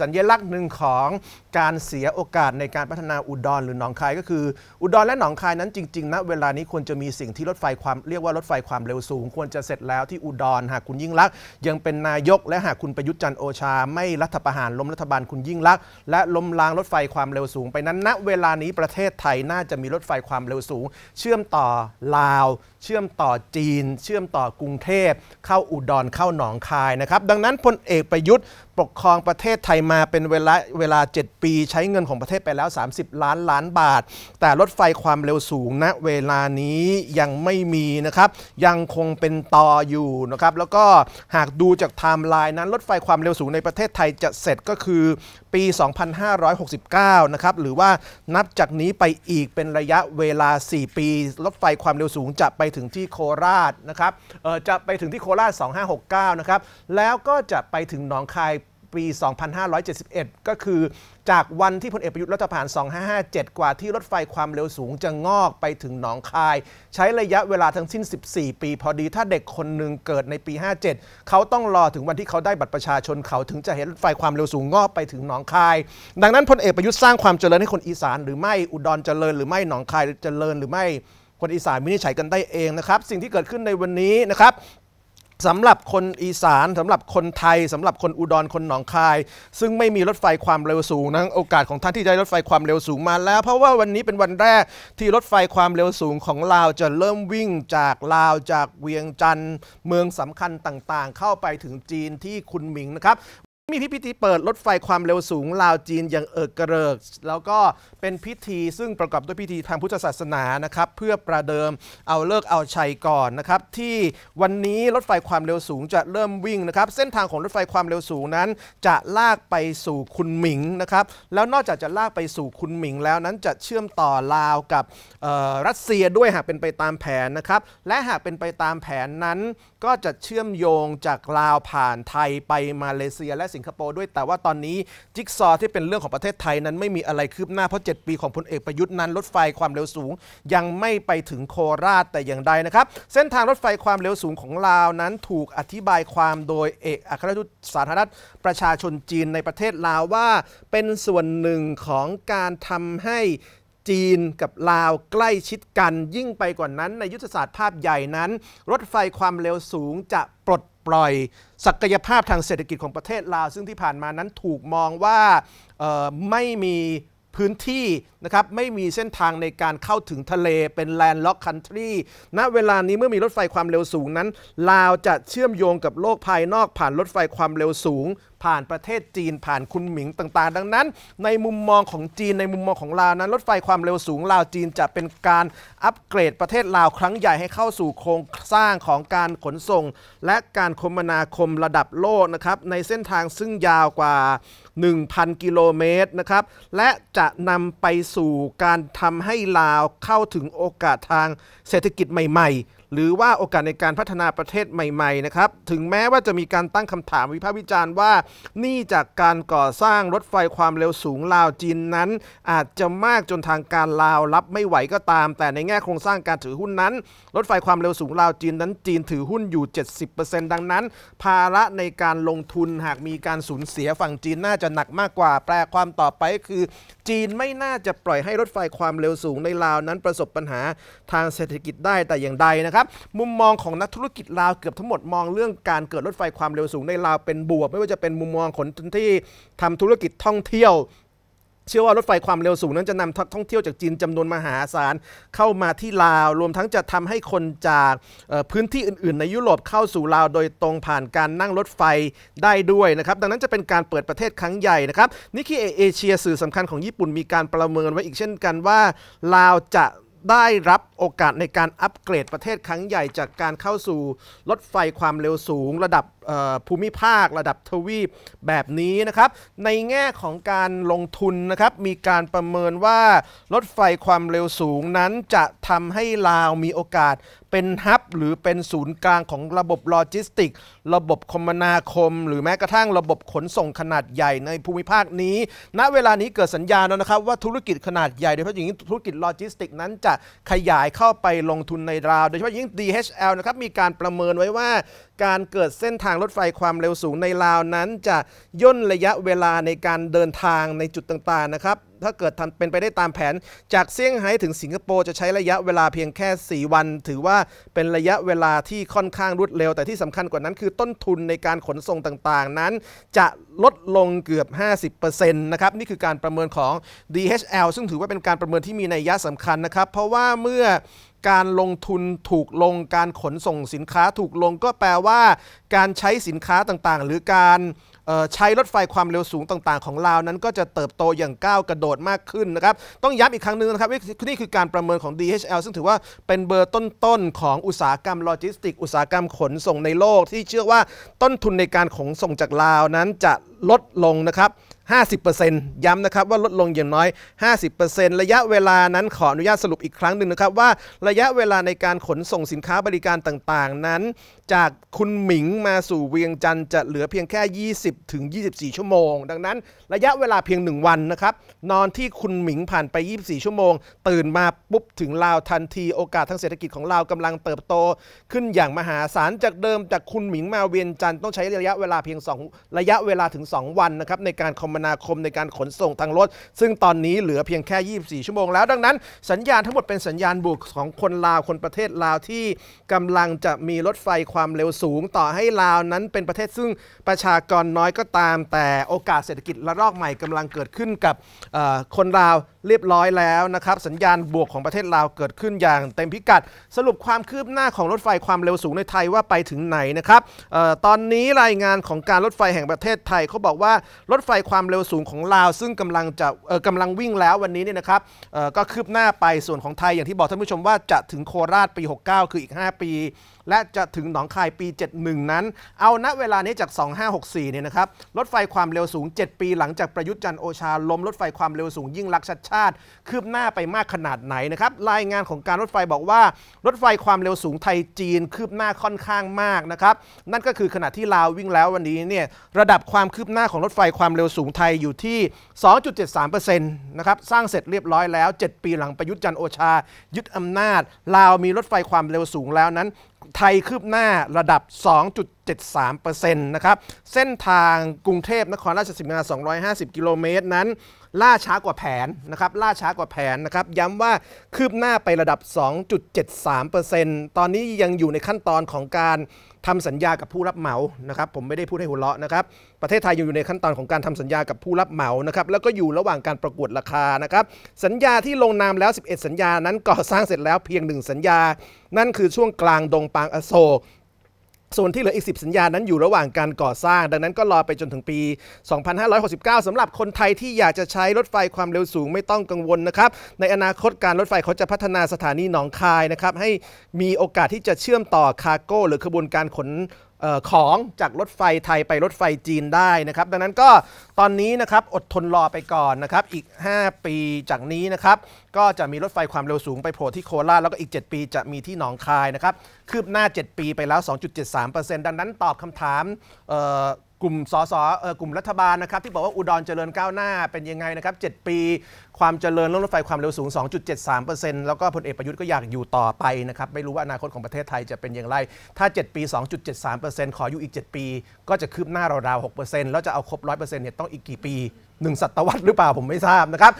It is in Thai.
สัญลักษณ์หนึ่งของการเสียโอกาสในการพัฒนาอุดรหรือหนองคายก็คือ อุดรและหนองคายนั้นจริงๆนะเวลานี้ควรจะมีสิ่งที่รถไฟความเรียกว่ารถไฟความเร็วสูงควรจะเสร็จแล้วที่อุดรหากคุณยิ่งรักยังเป็นนายกและหากคุณประยุทธ์จันโอชาไม่รัฐประหารล้มรัฐบาลคุณยิ่งรักและล้มล้างรถไฟความเร็วสูง ไปนั้นณ เวลานี้ประเทศไทยน่าจะมีรถไฟความเร็วสูง เชื่อมต่อลาว เชื่อมต่อจีน เชื่อมต่อกรุงเทพเข้าอุดรเข้าหนองคายนะครับดังนั้นพลเอกประยุทธ์ปกครองประเทศไทยมาเป็นเวลาเวลา 7 ปีใช้เงินของประเทศไปแล้ว 30 ล้านล้านบาท แต่รถไฟความเร็วสูงณนะเวลานี้ยังไม่มีนะครับยังคงเป็นตออยู่นะครับแล้วก็หากดูจากไทม์ไลน์นั้นรถไฟความเร็วสูงในประเทศไทยจะเสร็จก็คือปี 2569นะครับหรือว่านับจากนี้ไปอีกเป็นระยะเวลา 4 ปีรถไฟความเร็วสูงจะไปถึงที่โคราชนะครับจะไปถึงที่โคราช 2569นะครับแล้วก็จะไปถึงหนองคายปี 2571 ก็คือจากวันที่พลเอกประยุทธ์รัฐปาน2557 กว่าที่รถไฟความเร็วสูงจะงอกไปถึงหนองคาย ใช้ระยะเวลาทั้งสิ้น 14 ปี พอดีถ้าเด็กคนหนึ่งเกิดในปี 57 เขาต้องรอถึงวันที่เขาได้บัตรประชาชนเขาถึงจะเห็นรถไฟความเร็วสูงงอกไปถึงหนองคาย ดังนั้นพลเอกประยุทธ์สร้างความเจริญให้คนอีสาน หรือไม่อุดรเจริญหรือไม่หนองคายเจริญหรือไม่คนอีสานมินิฉัยกันได้เองนะครับสิ่งที่เกิดขึ้นในวันนี้นะครับสำหรับคนอีสานสำหรับคนไทย สำหรับคนอุดรคนหนองคาย ซึ่งไม่มีรถไฟความเร็วสูงนะโอกาสของท่านที่ได้รถไฟความเร็วสูงมาแล้ว เพราะว่าวันนี้เป็นวันแรกที่รถไฟความเร็วสูงของลาว จะเริ่มวิ่งจากลาวจากเวียงจันทร์เมืองสำคัญต่างๆ เข้าไปถึงจีนที่คุณหมิงนะครับมีพิธีเปิดรถไฟความเร็วสูง ลาวจีนอย่างเอิกเกรริก แล้วก็เป็นพิธีซึ่งประกอบด้วยพิธีทางพุทธศาสนานะครับ เพื่อประเดิมเอาเลิกเอาชัยก่อนนะครับ ที่วันนี้รถไฟความเร็วสูงจะเริ่มวิ่งนะครับ เส้นทางของรถไฟความเร็วสูงนั้น จะลากไปสู่คุณหมิงนะครับแล้วนอกจากจะลากไปสู่คุณหมิงแล้วนั้นจะเชื่อมต่อลาวกับรัสเซียด้วยหากเป็นไปตามแผนนะครับและหากเป็นไปตามแผนนั้นก็จะเชื่อมโยงจากลาวผ่านไทยไปมาเลเซียและสิงคโปร์ด้วยแต่ว่าตอนนี้จิ๊กซอที่เป็นเรื่องของประเทศไทยนั้นไม่มีอะไรคืบหน้าเพราะ 7 ปีของพลเอกประยุทธ์นั้น รถไฟความเร็วสูงยังไม่ไปถึงโคราชแต่อย่างใดนะครับ เส้นทางรถไฟความเร็วสูงของลาวนั้นถูกอธิบายความโดยเอกอัครราชทูตสาธารณรัฐประชาชนจีนในประเทศลาวว่า เป็นส่วนหนึ่งของการทำให้จีนกับลาวใกล้ชิดกันยิ่งไปกว่านั้น ในยุทธศาสตร์ภาพใหญ่นั้น รถไฟความเร็วสูงจะปลดปล่อย ศักยภาพทางเศรษฐกิจของประเทศลาว ซึ่งที่ผ่านมานั้นถูกมองว่าไม่มีพื้นที่นะครับไม่มีเส้นทางในการเข้าถึงทะเลเป็นแลนด์ล็อกคันทรีณเวลานี้เมื่อมีรถไฟความเร็วสูงนั้นลาวจะเชื่อมโยงกับโลกภายนอกผ่านรถไฟความเร็วสูงผ่านประเทศจีนผ่านคุณหมิงต่างๆ ดังนั้น ในมุมมองของจีนในมุมมองของลาวนั้นรถไฟความเร็วสูง ลาวจีนจะเป็นการอัปเกรดประเทศลาวครั้งใหญ่ให้เข้าสู่โครงสร้างของการขนส่ง และการคมนาคมระดับโลกนะครับในเส้นทางซึ่งยาวกว่า 1,000 กิโลเมตรนะครับและจะนำไปสู่การทำให้ลาวเข้าถึงโอกาสทางเศรษฐกิจใหม่ๆหรือว่าโอกาสในการพัฒนาประเทศใหม่ๆนะครับถึงแม้ว่าจะมีการตั้งคำถามวิพากษ์วิจารณ์ว่า นี่จากการก่อสร้างรถไฟความเร็วสูงลาวจีนนั้น อาจจะมากจนทางการลาวรับไม่ไหวก็ตาม แต่ในแง่โครงสร้างการถือหุ้นนั้น รถไฟความเร็วสูงลาวจีนนั้น จีนถือหุ้นอยู่ 70%ดังนั้น ภาระในการลงทุนหากมีการสูญเสียฝั่งจีนน่าจะหนักมากกว่าแปลความต่อไป คือจีนไม่น่าจะปล่อยให้รถไฟความเร็วสูงในลาวนั้นประสบปัญหาทางเศรษฐกิจได้แต่อย่างใดนะครับับมุมมองของนักธุรกิจลาวเกือบทั้งหมดมองเรื่องการเกิดรถไฟความเร็วสูงในลาวเป็นบวก ไม่ว่าจะเป็นมุมมองคนที่ทำธุรกิจท่องเที่ยวเชื่อว่ารถไฟความเร็วสูง นั้นจะนำท่องเที่ยวจากจีนจำนวนมหาศาลเข้ามาที่ลาว รวมทั้งจะทำให้คนจากพื้นที่อื่น ๆ ในยุโรปเข้าสู่ลาวโดยตรงผ่านการนั่งรถไฟได้ด้วยนะครับดังนั้นจะเป็นการเปิดประเทศครั้งใหญ่นะครับนิกเอเชียสื่อสำคัญของญี่ปุ่นมีการประเมินไว้อีกเช่นกันว่าลาวจะได้รับโอกาสในการอัปเกรดประเทศครั้งใหญ่จากการเข้าสู่รถไฟความเร็วสูงระดับภูมิภาคระดับทวีปแบบนี้นะครับในแง่ของการลงทุนนะครับมีการประเมินว่ารถไฟความเร็วสูงนั้นจะทำให้ลาวมีโอกาสเป็นฮับ หรือเป็นศูนย์กลางของระบบโลจิสติก ระบบคมนาคมหรือแม้กระทั่งระบบขนส่งขนาดใหญ่ในภูมิภาคนี้ ณเวลานี้เกิดสัญญาณแล้วนะครับว่าธุรกิจขนาดใหญ่โดยเฉพาะอย่างยิ่งธุรกิจโลจิสติกนั้นจะขยายเข้าไปลงทุนในลาวโดยเฉพาะยิ่ง DHL นะครับมีการประเมินไว้ว่าการเกิดเส้นทางางรถไฟความเร็วสูงในลาวนั้นจะย่นระยะเวลาในการเดินทางในจุดต่างๆนะครับถ้าเกิดทันเป็นไปได้ตามแผน จากเซี่ยงไฮ้ถึงสิงคโปร์จะใช้ระยะเวลาเพียงแค่ 4 วัน ถือว่าเป็นระยะเวลาที่ค่อนข้างรวดเร็ว แต่ที่สำคัญกว่านั้นคือต้นทุนในการขนส่งต่างๆ นั้น จะลดลงเกือบ 50%นะครับ นี่คือการประเมินของ DHL ซึ่งถือว่าเป็นการประเมินที่มีนัยยะสำคัญนะครับ เพราะว่าเมื่อการลงทุนถูกลงการขนส่ง สินค้าถูกลงก็แปลว่าการใช้สินค้าต่างๆ หรือการใช้รถไฟความเร็วสูงต่างๆ ของลาวนั้นก็จะเติบโตอย่างก้าวกระโดดมากขึ้นนะครับ ต้องย้ำอีกครั้งหนึ่งนะครับนี่คือการประเมินของ DHL ซึ่งถือว่าเป็นเบอร์ต้นๆ ของอุตสาหกรรมโลจิสติกอุตสาหกรรมขนส่งในโลกที่เชื่อว่าต้นทุนในการขนส่งจากลาวนั้นจะลดลงนะครับ50%ย้ำนะครับว่าลดลงอย่างน้อย 50%ระยะเวลานั้นขออนุญาตสรุปอีกครั้งหนึ่งนะครับว่าระยะเวลาในการขนส่งสินค้าบริการต่าง ๆ นั้น จากคุณหมิงมาสู่เวียงจันทร์จะเหลือเพียงแค่ 20ถึง24 ชั่วโมง ดังนั้นระยะเวลาเพียง 1 วันนะครับนอนที่คุณหมิงผ่านไป 24 ชั่วโมง ตื่นมาปุ๊บถึงลาวทันที โอกาสทางเศรษฐกิจของลาวกำลังเติบโตขึ้นอย่างมหาศาลจากเดิมจากคุณหมิงมาเวียงจันทร์ต้องใช้ระยะเวลาเพียง 2 ระยะเวลาถึง 2 วันนะครับในการคอมมนาคมในการขนส่งทางรถ ซึ่งตอนนี้เหลือเพียงแค่ 24 ชั่วโมงแล้ว ดังนั้นสัญญาณทั้งหมดเป็นสัญญาณบวกของคนลาวคนประเทศลาวที่กำลังจะมีรถไฟความเร็วสูงต่อให้ลาวนั้นเป็นประเทศซึ่งประชากรน้อยก็ตาม แต่โอกาสเศรษฐกิจระลอกใหม่กำลังเกิดขึ้นกับคนลาวเรียบร้อยแล้วนะครับ สัญญาณบวกของประเทศลาวเกิดขึ้นอย่างเต็มพิกัด สรุปความคืบหน้าของรถไฟความเร็วสูงในไทยว่าไปถึงไหนนะครับออตอนนี้รายงานของการรถไฟแห่งประเทศไทยเขาบอกว่า รถไฟความเร็วสูงของลาว ซึ่งกำลังจะกำลังวิ่งแล้ววันนี้เนี่ยนะครับก็คืบหน้าไปส่วนของไทยอย่างที่บอกท่านผู้ชมว่าจะถึงโคราชปี 69 คืออีก 5 ปีและจะถึงหนองคายปี 71 นั้น เอาณเวลานี้จาก2564เนี่ยนะครับ รถไฟความเร็วสูง 7 ปีหลังจากประยุทธ์จันโอชาล้มรถไฟความเร็วสูงยิ่งลักษณ์ชัดชาติ คืบหน้าไปมากขนาดไหนนะครับ รายงานของการรถไฟบอกว่ารถไฟความเร็วสูงไทยจีน คืบหน้าค่อนข้างมากนะครับ นั่นก็คือขณะที่ลาววิ่งแล้ววันนี้เนี่ยระดับความคืบหน้าของรถไฟความเร็วสูงไทยอยู่ที่ 2.73%นะครับสร้างเสร็จเรียบร้อยแล้ว 7 ปี หลังประยุทธ์จันโอชา ยึดอำนาจลาวมีรถไฟความเร็วสูงแล้วนั้นไทยคืบหน้าระดับ2 0.73%นะครับ เส้นทางกรุงเทพนครราชสีมา 250กิโลเมตรนั้น ล่าช้ากว่าแผนนะครับ ล่าช้ากว่าแผนนะครับ ย้ำว่าคืบหน้าไประดับ 2.73%ตอนนี้ยังอยู่ในขั้นตอนของการทำสัญญากับผู้รับเหมานะครับ ผมไม่ได้พูดให้หัวเราะนะครับ ประเทศไทยยังอยู่ในขั้นตอนของการทำสัญญากับผู้รับเหมานะครับ แล้วก็อยู่ระหว่างการประกวดราคานะครับ สัญญาที่ลงนามแล้ว 11 สัญญา นั้นก่อสร้างเสร็จแล้วเพียง1สัญญา นั่นคือช่วงกลางดงปางอโศกส่วนที่เหลืออีก10สัญญานั้นอยู่ระหว่างการก่อสร้าง ดังนั้นก็รอไปจนถึงปี 2569 สำหรับคนไทยที่อยากจะใช้รถไฟความเร็วสูงไม่ต้องกังวลนะครับ ในอนาคตการรถไฟเขาจะพัฒนาสถานีหนองคายนะครับ ให้มีโอกาสที่จะเชื่อมต่อคาร์โก้หรือขบวนการขนของจากรถไฟไทยไปรถไฟจีนได้นะครับดังนั้นก็ตอนนี้นะครับอดทนรอไปก่อนนะครับอีก 5 ปีจากนี้นะครับก็จะมีรถไฟความเร็วสูงไปโผล่ที่โคราชแล้วก็อีก 7 ปีจะมีที่หนองคายนะครับ คืบหน้า 7 ปีไปแล้ว 2.73%ดังนั้นตอบคำถามกลุ่มสสกลุ่มรัฐบาลนะครับ ที่บอกว่าอุดรเจริญก้าวหน้าเป็นยังไงนะครับ 7 ปี ความเจริญรถไฟความเร็วสูง 2.73%แล้วก็พลเอกประยุทธ์ก็อยากอยู่ต่อไปนะครับ ไม่รู้ว่าอนาคตของประเทศไทยจะเป็นอย่างไรถ้า 7 ปี 2.73%ขออยู่อีก 7 ปี ก็จะคืบหน้าราวๆ6%แล้วจะเอาครบ 100%เนี่ยต้องอีกกี่ปี 1 ศตวรรษหรือเปล่าผมไม่ทราบนะครับ